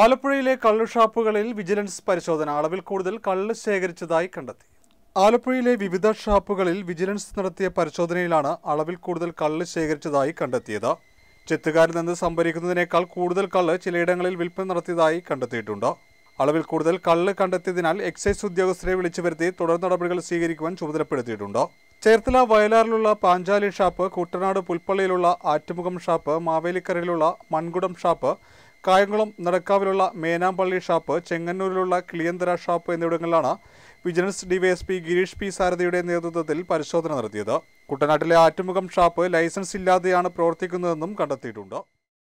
ആലപ്പുഴയിലെ കള്ള് ഷാപ്പുകളിൽ വിജിലൻസ് പരിശോധന അളവിൽ കൂടുതൽ കള്ള് ശേഖരിച്ചതായി കണ്ടെത്തി ആലപ്പുഴയിലെ വിവിധ ഷാപ്പുകളിൽ വിജിലൻസ് നടത്തിയ പരിശോധനയിലാണ് അളവിൽ കൂടുതൽ കള്ള് ശേഖരിച്ചതായി കണ്ടെത്തിയത് ചെത്തുകാരിൽ നിന്ന് സംഭരിക്കുന്നതിനേക്കാൾ കൂടുതൽ കള്ള് ചിലയിടങ്ങളിൽ വിൽപ്പന നടത്തിയതായി കണ്ടെത്തിയിട്ടുണ്ട് അളവിൽ കൂടുതൽ കള്ള് കണ്ടെത്തിയതിനാൽ എക്സൈസ് ഉദ്യോഗസ്ഥരെ വിളിച്ചു വരുത്തി തുടർ നടപടികൾ സ്വീകരിക്കുവാൻ ചുമതലപ്പെടുത്തിയിട്ടുണ്ട് ചേർത്തല വയലാറിലുള്ള പാഞ്ചാലി ഷാപ്പ് കുട്ടനാട് പുൽപ്പള്ളിയിലുള്ള ആറ്റുമുഖം ഷാപ്പ് മാവേലിക്കരയിലുള്ള മൺകുടം ഷാപ്പ് കായംകുളം നടക്കാവിലുള്ള മേനാമ്പള്ളി ഷാപ്പ് ചെങ്ങന്നൂരിലുള്ള കിളിയന്തര ഷാപ്പ് എന്നിവിടങ്ങളിലാണ് വിജിലൻസ് ഡിവൈഎസ്പി ഗിരീഷ് പി സാരഥിയുടെ നേതൃത്വത്തിൽ പരിശോധന നടത്തിയത് കുട്ടനാട്ടിലെ ആറ്റുമുഖം ഷാപ്പ് ലൈസൻസ് ഇല്ലാതെയാണ് പ്രവർത്തിക്കുന്നതെന്നും കണ്ടെത്തിയിട്ടുണ്ട്